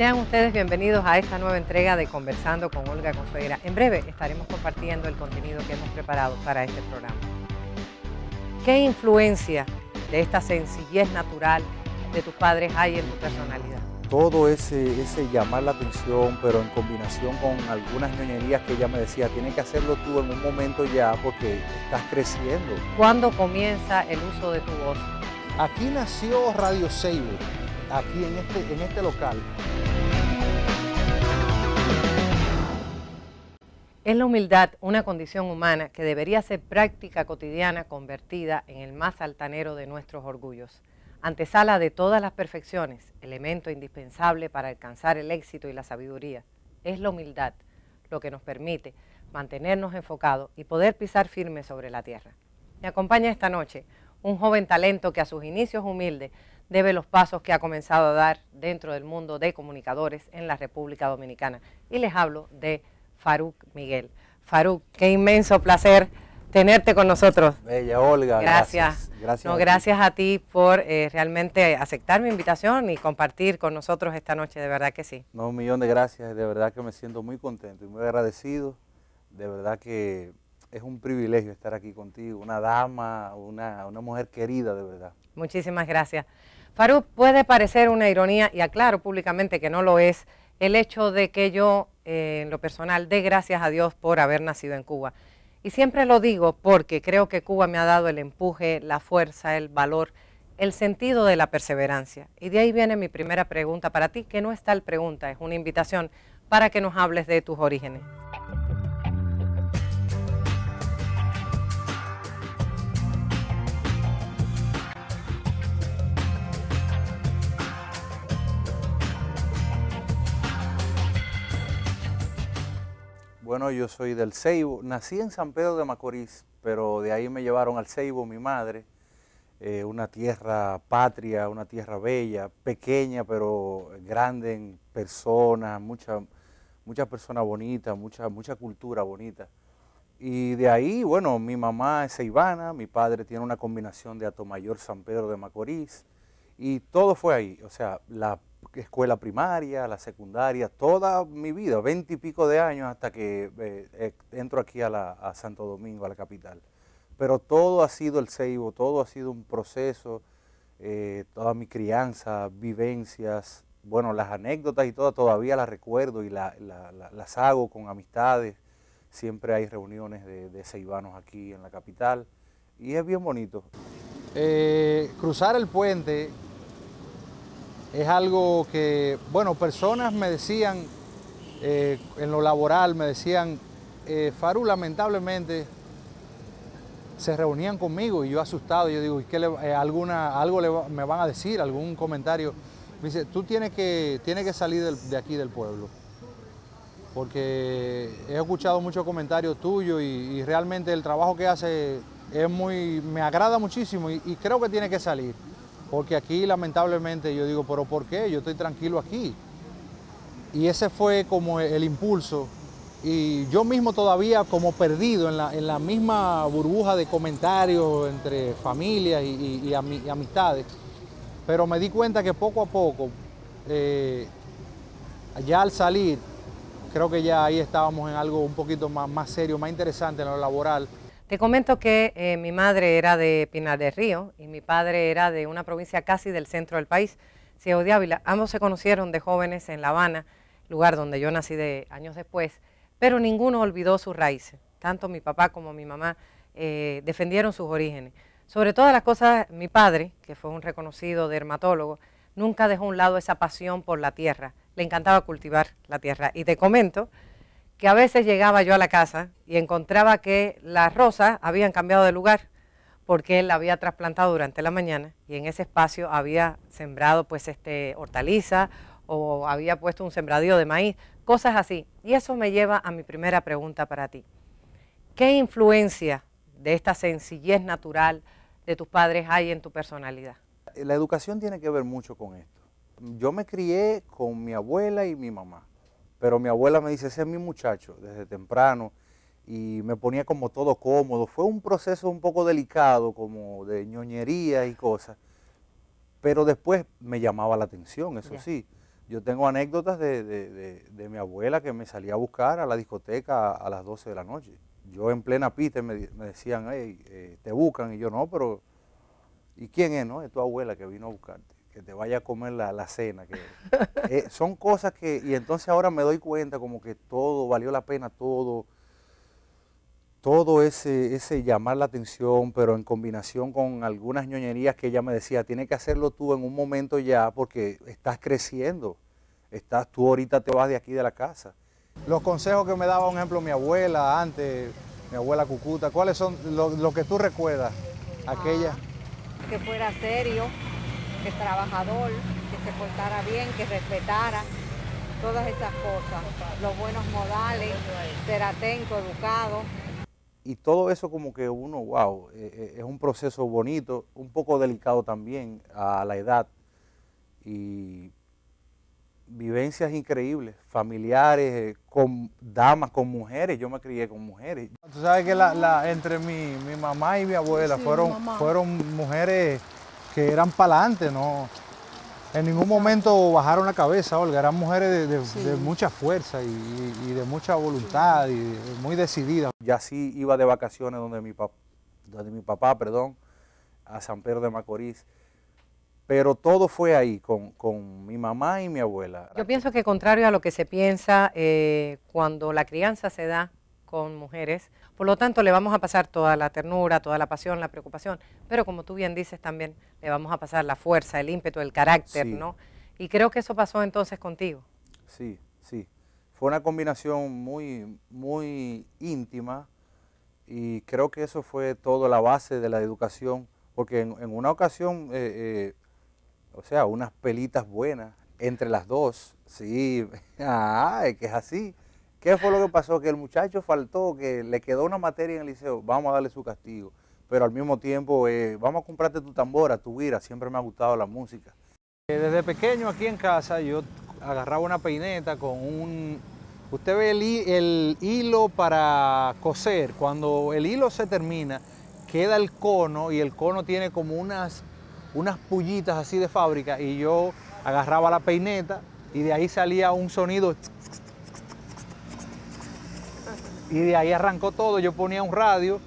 Sean ustedes bienvenidos a esta nueva entrega de Conversando con Olga Consuegra. En breve estaremos compartiendo el contenido que hemos preparado para este programa. ¿Qué influencia de esta sencillez natural de tus padres hay en tu personalidad? Todo ese, ese llamar la atención, pero en combinación con algunas ñoñerías que ella me decía, tienes que hacerlo tú en un momento ya porque estás creciendo. ¿Cuándo comienza el uso de tu voz? Aquí nació Radio Seibo aquí este, en este, local. Es la humildad una condición humana que debería ser práctica cotidiana convertida en el más altanero de nuestros orgullos. Antesala de todas las perfecciones, elemento indispensable para alcanzar el éxito y la sabiduría, es la humildad lo que nos permite mantenernos enfocados y poder pisar firme sobre la tierra. Me acompaña esta noche un joven talento que a sus inicios humilde debe los pasos que ha comenzado a dar dentro del mundo de comunicadores en la República Dominicana. Y les hablo de Faruk Miguel. Faruk, qué inmenso placer tenerte con nosotros. Bella Olga, gracias. Gracias, a, ti. Gracias a ti por eh, realmente aceptar mi invitación y compartir con nosotros esta noche, de verdad que sí. No, un millón de gracias, de verdad que me siento muy contento y muy agradecido. De verdad que es un privilegio estar aquí contigo, una dama, una mujer querida, de verdad. Muchísimas gracias. Faruk, puede parecer una ironía, y aclaro públicamente que no lo es, el hecho de que yo, eh, en lo personal, dé gracias a Dios por haber nacido en Cuba. Y siempre lo digo porque creo que Cuba me ha dado el empuje, la fuerza, el valor, el sentido de la perseverancia. Y de ahí viene mi primera pregunta para ti, que no es tal pregunta, es una invitación para que nos hables de tus orígenes. Bueno, yo soy del Ceibo. Nací en San Pedro de Macorís, pero de ahí me llevaron al Ceibo mi madre. Eh, una tierra patria, una tierra bella, pequeña pero grande en personas, muchas mucha personas bonitas, mucha, mucha cultura bonita. Y de ahí, bueno, mi mamá es ceibana, mi padre tiene una combinación de Atomayor San Pedro de Macorís, y todo fue ahí, o sea, la escuela primaria, la secundaria, toda mi vida, veinte y pico de años hasta que eh, eh, entro aquí a, Santo Domingo, a la capital. Pero todo ha sido el Ceibo, todo ha sido un proceso, eh, toda mi crianza, vivencias, bueno, las anécdotas y todo todavía las recuerdo y las hago con amistades. Siempre hay reuniones de, de ceibanos aquí en la capital y es bien bonito. cruzar el puente es algo que, bueno, personas me decían eh, en lo laboral, me decían, eh, Faru lamentablemente se reunían conmigo y yo asustado, yo digo, qué eh, alguna, algo me van a decir, algún comentario? Me dice, tú tienes que, que salir de aquí del pueblo, porque he escuchado muchos comentarios tuyos y, realmente el trabajo que hace es muy, me agrada muchísimo y, y creo que tiene que salir. Porque aquí lamentablemente yo digo, pero ¿por qué? Yo estoy tranquilo aquí. Y ese fue como el impulso. Y yo mismo todavía como perdido en la, misma burbuja de comentarios entre familias y, amistades. Pero me di cuenta que poco a poco, eh, ya al salir, creo que ya ahí estábamos en algo un poquito más, más serio, más interesante en lo laboral te comento que eh, mi madre era de Pinar del Río y mi padre era de una provincia casi del centro del país, Ciego de Ávila. Ambos se conocieron de jóvenes en La Habana, lugar donde yo nací de años después, pero ninguno olvidó sus raíces. Tanto mi papá como mi mamá eh, defendieron sus orígenes. Sobre todas las cosas, mi padre, que fue un reconocido dermatólogo, nunca dejó a un lado esa pasión por la tierra. Le encantaba cultivar la tierra. Y te comento que a veces llegaba yo a la casa y encontraba que las rosas habían cambiado de lugar porque él la había trasplantado durante la mañana y en ese espacio había sembrado pues este hortaliza o había puesto un sembradío de maíz, cosas así. Y eso me lleva a mi primera pregunta para ti. ¿Qué influencia de esta sencillez natural de tus padres hay en tu personalidad? La educación tiene que ver mucho con esto. Yo me crié con mi abuela y mi mamá. Pero mi abuela me dice, ese es mi muchacho, desde temprano, y me ponía como todo cómodo. Fue un proceso un poco delicado, como de ñoñería y cosas, pero después me llamaba la atención, eso sí. Yo tengo anécdotas de, mi abuela que me salía a buscar a la discoteca a, las 12 de la noche. Yo en plena pite me, decían, eh, te buscan, y yo no, pero ¿y quién es? No? Es tu abuela que vino a buscarte que te vaya a comer la, cena. Que, eh, son cosas que, y entonces ahora me doy cuenta como que todo valió la pena, todo, todo ese, ese llamar la atención, pero en combinación con algunas ñoñerías que ella me decía, tiene que hacerlo tú en un momento ya porque estás creciendo, estás, tú ahorita te vas de aquí de la casa. Los consejos que me daba, por ejemplo, mi abuela antes, mi abuela Cucuta, ¿cuáles son lo, que tú recuerdas? Ah, Aquella. que fuera serio, que trabajador, que se portara bien, que respetara todas esas cosas, los buenos modales, ser atento, educado. Y todo eso como que uno, wow, eh, eh, es un proceso bonito, un poco delicado también a la edad y vivencias increíbles, familiares, eh, con damas, con mujeres, yo me crié con mujeres. Tú sabes que la, entre mi, mamá y mi abuela fueron, fueron mujeres que eran para adelante, no. En ningún momento bajaron la cabeza, Olga, eran mujeres de, mucha fuerza y, de mucha voluntad y muy decididas. Y así iba de vacaciones donde mi, papá, perdón, a San Pedro de Macorís pero todo fue ahí, con, mi mamá y mi abuela. Yo pienso que contrario a lo que se piensa, eh, cuando la crianza se da con mujeres, por lo tanto, le vamos a pasar toda la ternura, toda la pasión, la preocupación, pero como tú bien dices también, le vamos a pasar la fuerza, el ímpetu, el carácter, ¿no? Y creo que eso pasó entonces contigo. Sí, sí. Fue una combinación muy, muy íntima y creo que eso fue todo la base de la educación, porque en, una ocasión, eh, eh, o sea, unas pelitas buenas entre las dos, sí, que es así. ¿Qué fue lo que pasó? Que el muchacho faltó, que le quedó una materia en el liceo, vamos a darle su castigo. Pero al mismo tiempo, eh, vamos a comprarte tu tambora, tu guira, siempre me ha gustado la música. Eh, desde pequeño aquí en casa yo agarraba una peineta con un... Usted ve el, hilo para coser, cuando el hilo se termina, queda el cono y el cono tiene como unas, unas pullitas así de fábrica y yo agarraba la peineta y de ahí salía un sonido y de ahí arrancó todo. Yo ponía un radio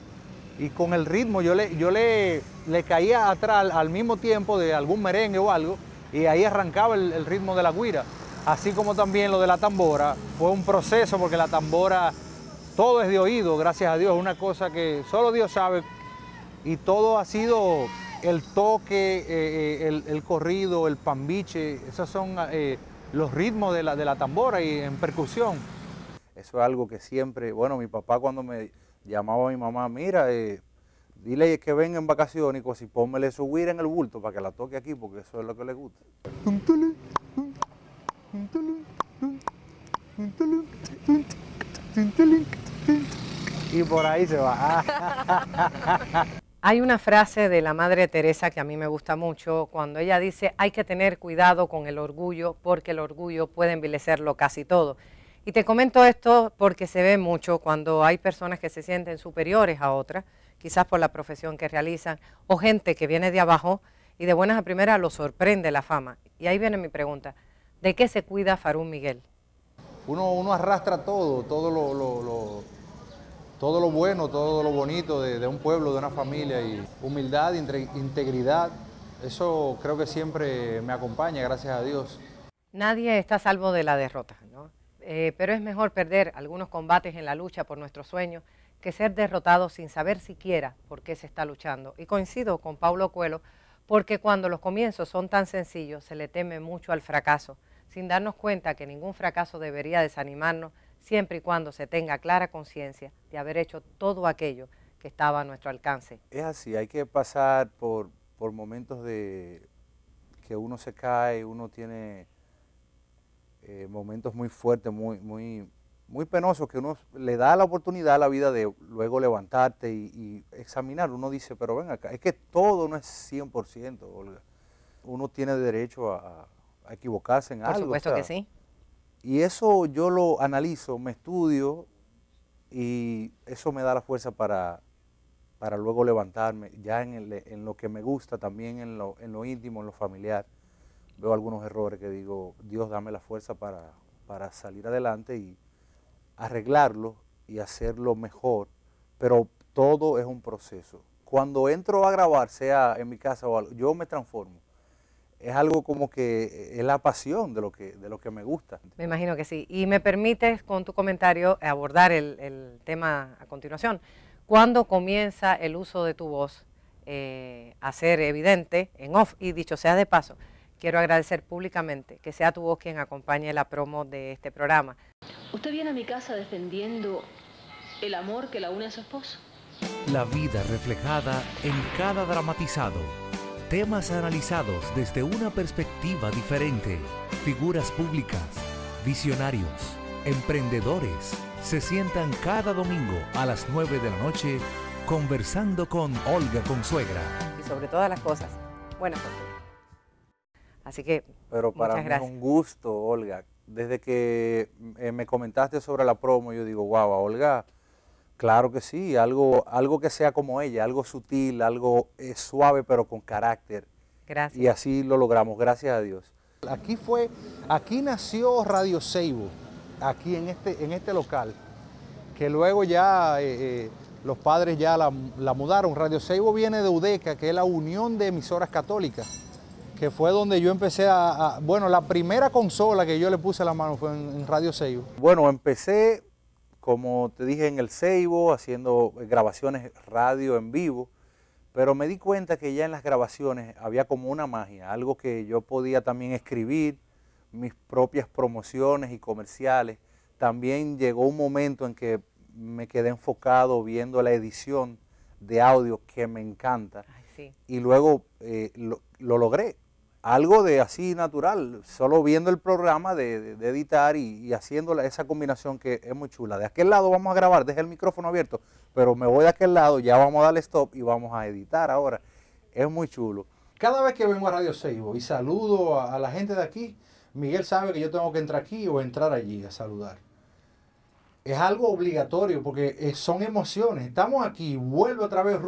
y con el ritmo yo le, yo le, le caía atrás al mismo tiempo de algún merengue o algo y ahí arrancaba el, ritmo de la guira. Así como también lo de la tambora, fue un proceso porque la tambora todo es de oído, gracias a Dios, es una cosa que solo Dios sabe y todo ha sido el toque, eh, eh, el, corrido, el pambiche, esos son eh, los ritmos de la, de la tambora y en percusión. Eso es algo que siempre, bueno, mi papá cuando me llamaba a mi mamá, mira, eh, dile que venga en vacaciones y cosí, su huir en el bulto para que la toque aquí, porque eso es lo que le gusta. Y por ahí se va. Hay una frase de la Madre Teresa que a mí me gusta mucho, cuando ella dice, hay que tener cuidado con el orgullo, porque el orgullo puede envilecerlo casi todo. Y te comento esto porque se ve mucho cuando hay personas que se sienten superiores a otras, quizás por la profesión que realizan, o gente que viene de abajo y de buenas a primeras lo sorprende la fama. Y ahí viene mi pregunta, ¿de qué se cuida Farún Miguel? Uno, arrastra todo, todo lo, bueno, todo lo bonito de, un pueblo, de una familia, y humildad, integridad, eso creo que siempre me acompaña, gracias a Dios. Nadie está salvo de la derrota, ¿no? Eh, pero es mejor perder algunos combates en la lucha por nuestros sueños que ser derrotado sin saber siquiera por qué se está luchando. Y coincido con Paulo Cuelo, porque cuando los comienzos son tan sencillos, se le teme mucho al fracaso, sin darnos cuenta que ningún fracaso debería desanimarnos siempre y cuando se tenga clara conciencia de haber hecho todo aquello que estaba a nuestro alcance. Es así, hay que pasar por, por momentos de que uno se cae, uno tiene eh, momentos muy fuertes, muy, muy, muy penosos, que uno le da la oportunidad a la vida de luego levantarte y, examinar. Uno dice, pero ven acá, es que todo no es 100%, Olga. Uno tiene derecho a, equivocarse en algo. Por supuesto que sí. Y eso yo lo analizo, me estudio y eso me da la fuerza para, para luego levantarme, ya en, lo que me gusta, también en lo, en lo íntimo, en lo familiar veo algunos errores que digo, Dios dame la fuerza para, salir adelante y arreglarlo y hacerlo mejor, pero todo es un proceso. Cuando entro a grabar, sea en mi casa o algo, yo me transformo. Es algo como que eh, es la pasión de lo que, de lo que me gusta. Me imagino que sí. Y me permites con tu comentario abordar el, tema a continuación. cuando comienza el uso de tu voz eh, a ser evidente en off? Y dicho sea de paso, Quiero agradecer públicamente que sea tu voz quien acompañe la promo de este programa. Usted viene a mi casa defendiendo el amor que la une a su esposo. La vida reflejada en cada dramatizado. Temas analizados desde una perspectiva diferente. Figuras públicas, visionarios, emprendedores se sientan cada domingo a las 9 de la noche conversando con Olga Consuegra. Y sobre todas las cosas, buenas noches. Así que Pero para mí es un gusto, Olga. Desde que eh, me comentaste sobre la promo, yo digo, guau Olga, claro que sí, algo, algo que sea como ella, algo sutil, algo eh, suave, pero con carácter. Gracias. Y así lo logramos, gracias a Dios. Aquí fue, aquí nació Radio Seibo, aquí en este, en este local, que luego ya eh, los padres ya la, la mudaron. Radio Seibo viene de UDECA, que es la Unión de Emisoras Católicas que fue donde yo empecé a, Bueno, la primera consola que yo le puse la mano fue en, Radio Seibo. Bueno, empecé, como te dije, en el Seibo, haciendo grabaciones radio en vivo, pero me di cuenta que ya en las grabaciones había como una magia, algo que yo podía también escribir, mis propias promociones y comerciales. También llegó un momento en que me quedé enfocado viendo la edición de audio que me encanta. Y luego eh, lo logré algo de así natural, solo viendo el programa de, editar y, haciendo esa combinación que es muy chula. De aquel lado vamos a grabar, deje el micrófono abierto, pero me voy de aquel lado, ya vamos a darle stop y vamos a editar ahora. Es muy chulo. Cada vez que vengo a Radio Seibo y saludo a la gente de aquí, Miguel sabe que yo tengo que entrar aquí o entrar allí a saludar es algo obligatorio porque eh, son emociones. Estamos aquí, vuelve otra vez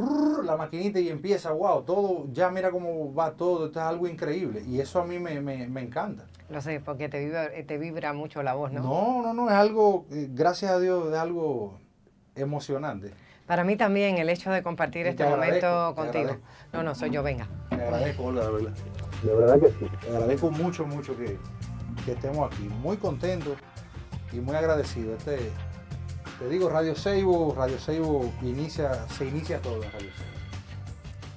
la maquinita y empieza, wow, todo, ya mira cómo va todo, esto es algo increíble. Y eso a mí me, encanta. Lo sé, porque te vibra, eh, te vibra mucho la voz, ¿no? No, no, no, es algo, eh, gracias a Dios, es algo emocionante. Para mí también el hecho de compartir este momento contigo. No, no, soy yo, venga. Te agradezco, la verdad. De verdad que sí. Te agradezco mucho, mucho que, estemos aquí. Muy contentos y muy agradecido. Este te digo, Radio Seibo, Radio Seibo inicia, se inicia todo en Radio Seibo.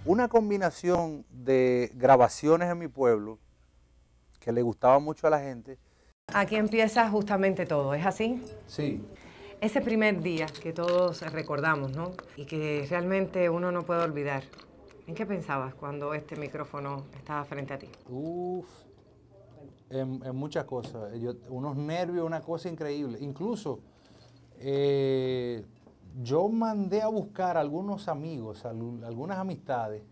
Una combinación de grabaciones en mi pueblo que le gustaba mucho a la gente. Aquí empieza justamente todo, ¿es así? Sí. Ese primer día que todos recordamos, ¿no? Y que realmente uno no puede olvidar. ¿En qué pensabas cuando este micrófono estaba frente a ti? Uf, en, muchas cosas. unos nervios, una cosa increíble. Incluso eh, yo mandé a buscar algunos amigos, algunas amistades,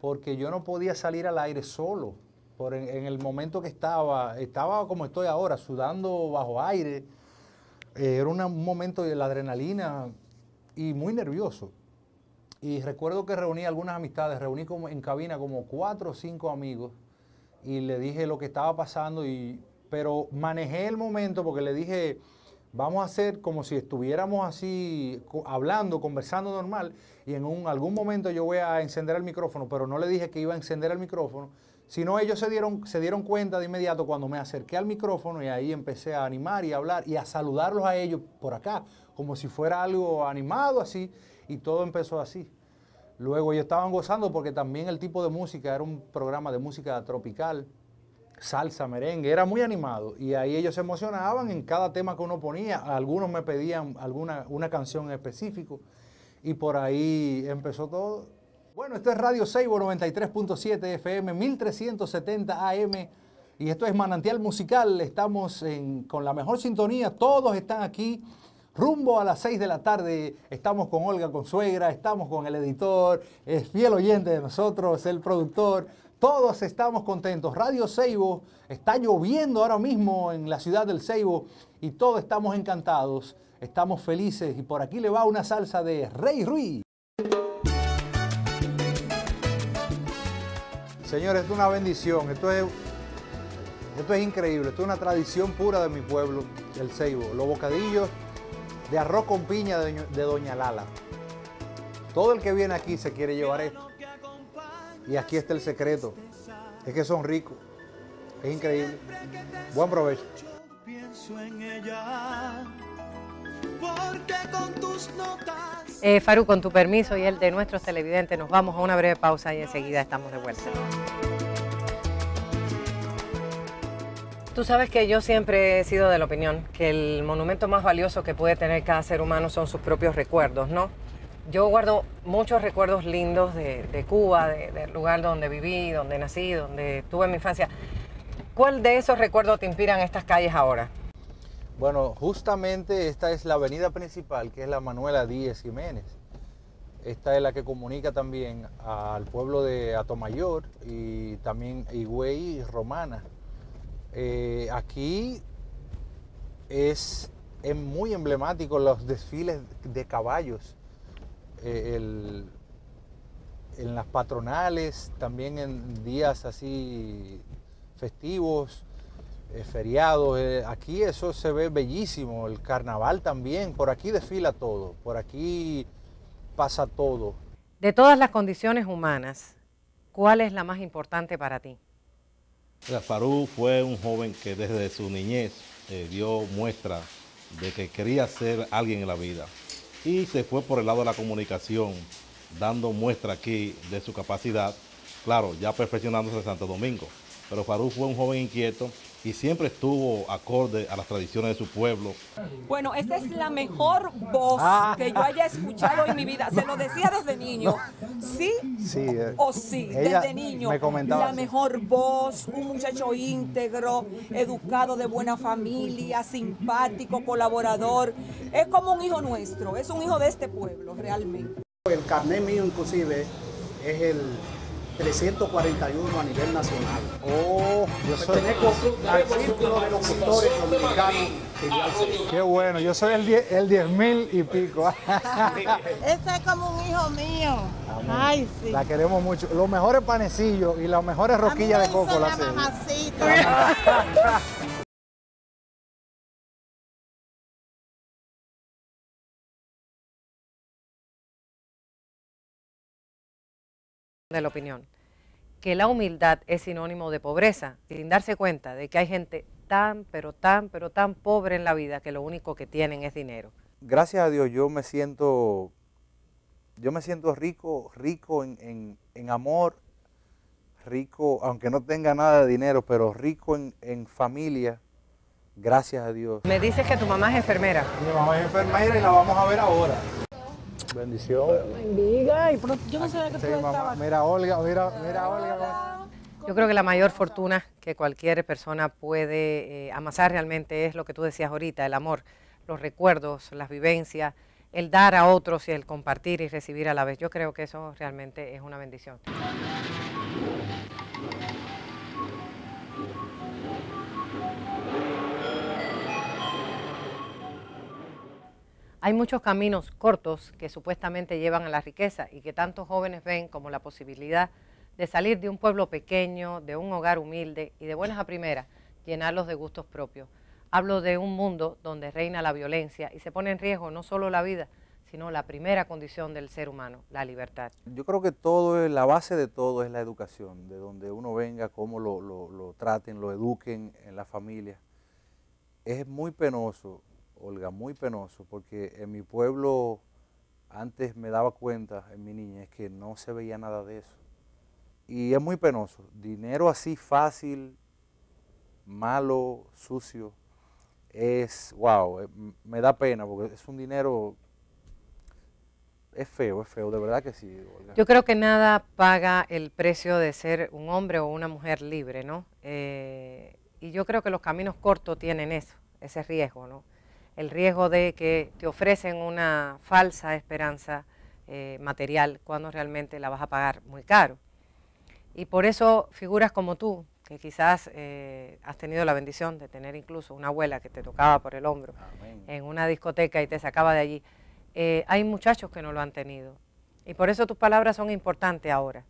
porque yo no podía salir al aire solo. Por en, el momento que estaba, estaba como estoy ahora, sudando bajo aire. Eh, era un momento de la adrenalina y muy nervioso. Y recuerdo que reuní algunas amistades, reuní como, en cabina como cuatro o cinco amigos y le dije lo que estaba pasando, y, pero manejé el momento porque le dije, vamos a hacer como si estuviéramos así hablando, conversando normal, y en algún momento yo voy a encender el micrófono, pero no le dije que iba a encender el micrófono, sino ellos se dieron, se dieron cuenta de inmediato cuando me acerqué al micrófono y ahí empecé a animar y a hablar y a saludarlos a ellos por acá, como si fuera algo animado así, y todo empezó así. Luego ellos estaban gozando porque también el tipo de música era un programa de música tropical, salsa, merengue, era muy animado y ahí ellos se emocionaban en cada tema que uno ponía, algunos me pedían alguna una canción específico y por ahí empezó todo. Bueno, esto es Radio Seibo 93.7 FM 1370 AM y esto es Manantial Musical, estamos con la mejor sintonía, todos están aquí. Rumbo a las 6 de la tarde estamos con Olga con suegra estamos con el editor, es fiel oyente de nosotros, el productor, todos estamos contentos. Radio Ceibo está lloviendo ahora mismo en la ciudad del Ceibo y todos estamos encantados, estamos felices y por aquí le va una salsa de Rey Ruiz. Señores, esto es una bendición, esto es, esto es increíble, esto es una tradición pura de mi pueblo, el Ceibo. Los bocadillos de arroz con piña de Doña Lala. Todo el que viene aquí se quiere llevar esto. Y aquí está el secreto. Es que son ricos. Es increíble. Buen provecho. Eh, Faru, con tu permiso y el de nuestros televidentes, nos vamos a una breve pausa y enseguida estamos de vuelta. Tú sabes que yo siempre he sido de la opinión que el monumento más valioso que puede tener cada ser humano son sus propios recuerdos, ¿no? yo guardo muchos recuerdos lindos de, Cuba, del lugar donde viví, donde nací, donde tuve mi infancia. ¿Cuál de esos recuerdos te inspiran estas calles ahora? Bueno, justamente esta es la avenida principal, que es la Manuela Díez Jiménez. Esta es la que comunica también al pueblo de Atomayor y también Higüey y Romana. Eh, aquí es muy emblemático los desfiles de caballos eh, en las patronales, también en días así festivos, eh, feriados. Eh, aquí eso se ve bellísimo, el carnaval también, por aquí desfila todo, por aquí pasa todo. De todas las condiciones humanas, ¿cuál es la más importante para ti? Farú fue un joven que desde su niñez dio muestra de que quería ser alguien en la vida y se fue por el lado de la comunicación, dando muestra aquí de su capacidad, claro, ya perfeccionándose Santo Domingo. Pero Farú fue un joven inquieto y siempre estuvo acorde a las tradiciones de su pueblo. Bueno, esta es la mejor voz ah. que yo haya escuchado en mi vida. Se lo decía desde niño. Sí, eh, o sí, desde niño. Me la mejor voz, un muchacho íntegro, educado, de buena familia, simpático, colaborador. Es como un hijo nuestro, es un hijo de este pueblo, realmente. El carnet mío inclusive es el 341 a nivel nacional. Oh, yo pues soy... Qué bueno, yo soy el 10 el diez mil y pico. Ese es como un hijo mío. Ay, sí. La queremos mucho. Los mejores panecillos y las mejores roquillas de coco. la de la opinión que la humildad es sinónimo de pobreza, sin darse cuenta de que hay gente tan, pero tan, pero tan pobre en la vida que lo único que tienen es dinero. Gracias a Dios yo me siento, yo me siento rico, rico en, amor, rico, aunque no tenga nada de dinero, pero rico en, en familia, gracias a Dios. Me dices que tu mamá es enfermera. Mi mamá es enfermera y la vamos a ver ahora. Bendición. Pues, yo no Mira, Olga, mira, Olga. Yo creo que la mayor fortuna que cualquier persona puede eh, amasar realmente es lo que tú decías ahorita, el amor, los recuerdos, las vivencias, el dar a otros y el compartir y recibir a la vez. Yo creo que eso realmente es una bendición. Hay muchos caminos cortos que supuestamente llevan a la riqueza y que tantos jóvenes ven como la posibilidad de salir de un pueblo pequeño, de un hogar humilde y de buenas a primeras, llenarlos de gustos propios. Hablo de un mundo donde reina la violencia y se pone en riesgo no solo la vida, sino la primera condición del ser humano, la libertad. Yo creo que todo, la base de todo es la educación, de donde uno venga, cómo lo, lo traten, lo eduquen en la familia. Es muy penoso Olga, muy penoso, porque en mi pueblo antes me daba cuenta en mi niñez que no se veía nada de eso. Y es muy penoso. Dinero así fácil, malo, sucio, es, wow, eh, me da pena porque es un dinero, es feo, es feo, de verdad que sí. Olga. Yo creo que nada paga el precio de ser un hombre o una mujer libre, ¿no? Eh, y yo creo que los caminos cortos tienen eso, ese riesgo, ¿no? el riesgo de que te ofrecen una falsa esperanza eh, material cuando realmente la vas a pagar muy caro. Y por eso figuras como tú, que quizás eh, has tenido la bendición de tener incluso una abuela que te tocaba por el hombro en una discoteca y te sacaba de allí, eh, hay muchachos que no lo han tenido. Y por eso tus palabras son importantes ahora,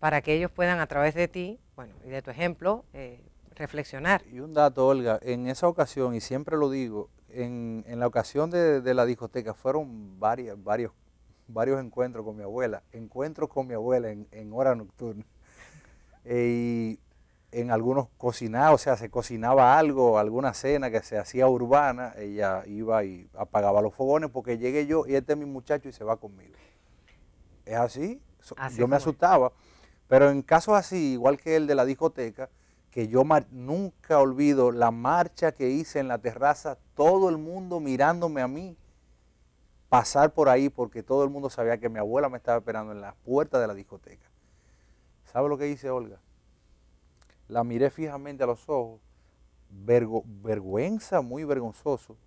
para que ellos puedan a través de ti, bueno, y de tu ejemplo, reflexionar. Y un dato, Olga, en esa ocasión, y siempre lo digo, en, la ocasión de, la discoteca fueron varios, varios encuentros con mi abuela, encuentros con mi abuela en, en hora nocturna. Eh, y en algunos cocinados, o sea, se cocinaba algo, alguna cena que se hacía urbana, ella iba y apagaba los fogones porque llegué yo y este es mi muchacho y se va conmigo. Es así, yo me asustaba. Pero en casos así, igual que el de la discoteca, que yo nunca olvido la marcha que hice en la terraza, todo el mundo mirándome a mí pasar por ahí porque todo el mundo sabía que mi abuela me estaba esperando en la puerta de la discoteca. ¿Sabe lo que hice Olga? La miré fijamente a los ojos, vergüenza, muy vergonzoso.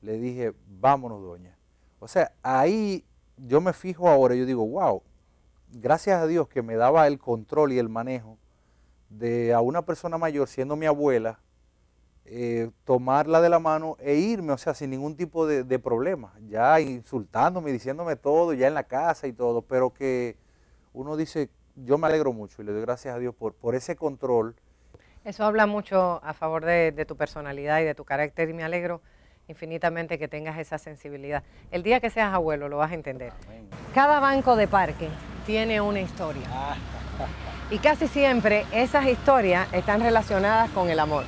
Le dije, vámonos doña. O sea, ahí yo me fijo ahora, yo digo, wow, gracias a Dios que me daba el control y el manejo de a una persona mayor, siendo mi abuela, eh, tomarla de la mano e irme, o sea, sin ningún tipo de, problema, ya insultándome, diciéndome todo, ya en la casa y todo, pero que uno dice, yo me alegro mucho y le doy gracias a Dios por, por ese control. Eso habla mucho a favor de, tu personalidad y de tu carácter y me alegro infinitamente que tengas esa sensibilidad. El día que seas abuelo lo vas a entender. Cada banco de parque tiene una historia. Y casi siempre esas historias están relacionadas con el amor.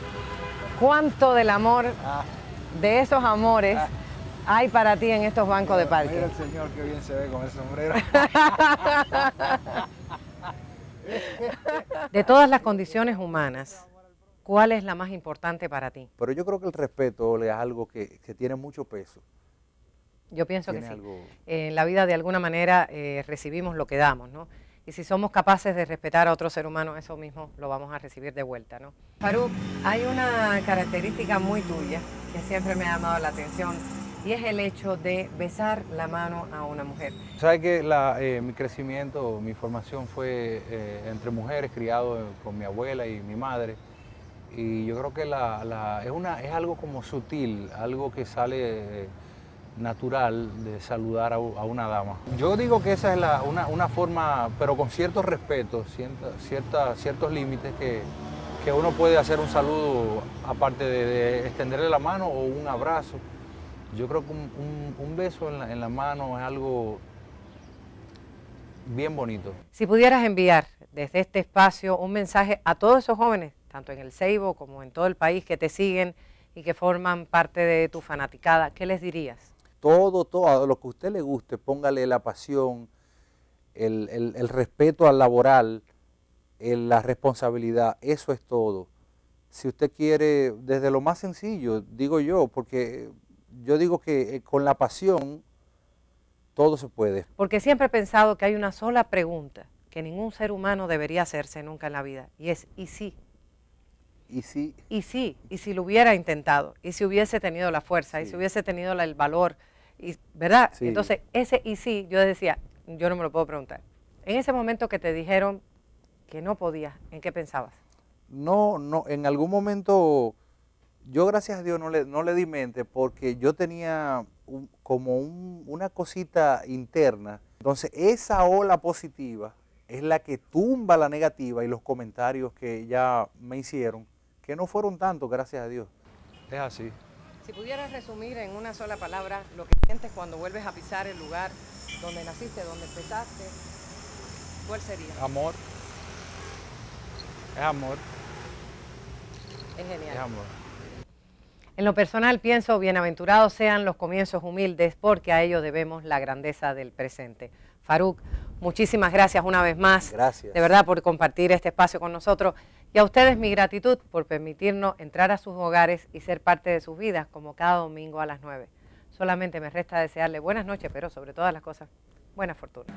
¿Cuánto del amor, ah. de esos amores, ah. hay para ti en estos bancos de parque? Mira el señor que bien se ve con el sombrero. de todas las condiciones humanas, ¿cuál es la más importante para ti? Pero yo creo que el respeto es algo que, tiene mucho peso. Yo pienso que sí. en la vida, de alguna manera, eh, recibimos lo que damos, ¿no? Y si somos capaces de respetar a otro ser humano, eso mismo lo vamos a recibir de vuelta, ¿no? Faruk, hay una característica muy tuya que siempre me ha llamado la atención y es el hecho de besar la mano a una mujer. Sabes que eh, mi crecimiento, mi formación fue eh, entre mujeres, criado con mi abuela y mi madre. Y yo creo que es, algo como sutil, algo que sale... Eh, natural de saludar a, una dama. Yo digo que esa es una, una, forma, pero con cierto respeto... ciertos límites que, que, uno puede hacer un saludo, aparte de, extenderle la mano o un abrazo. Yo creo que un, beso en la, en la mano es algo bien bonito. Si pudieras enviar desde este espacio un mensaje a todos esos jóvenes, tanto en el Ceibo como en todo el país que te siguen y que forman parte de tu fanaticada, ¿qué les dirías? todo, todo, lo que a usted le guste, póngale la pasión, el, respeto al laboral, la responsabilidad, eso es todo. Si usted quiere, desde lo más sencillo, digo yo, porque yo digo que eh, con la pasión todo se puede. Porque siempre he pensado que hay una sola pregunta que ningún ser humano debería hacerse nunca en la vida, y es, ¿y sí? ¿Y sí? Y sí, y si lo hubiera intentado, y si hubiese tenido la fuerza, y si hubiese tenido el valor y, ¿verdad? Entonces, ese y sí, yo decía, yo no me lo puedo preguntar. En ese momento que te dijeron que no podías, ¿en qué pensabas? No, no, en algún momento, yo gracias a Dios no le, no le di mente porque yo tenía como una cosita interna. Entonces, esa ola positiva es la que tumba la negativa y los comentarios que ya me hicieron, que no fueron tantos, gracias a Dios. Es así. Si pudieras resumir en una sola palabra lo que sientes cuando vuelves a pisar el lugar donde naciste, donde empezaste, ¿cuál sería? Amor. Es amor. Es genial. Es amor. En lo personal pienso, bienaventurados sean los comienzos humildes, porque a ellos debemos la grandeza del presente. Faruk, muchísimas gracias una vez más. Gracias. De verdad por compartir este espacio con nosotros. Y a ustedes mi gratitud por permitirnos entrar a sus hogares y ser parte de sus vidas como cada domingo a las 9. Solamente me resta desearle buenas noches, pero sobre todas las cosas, buena fortuna.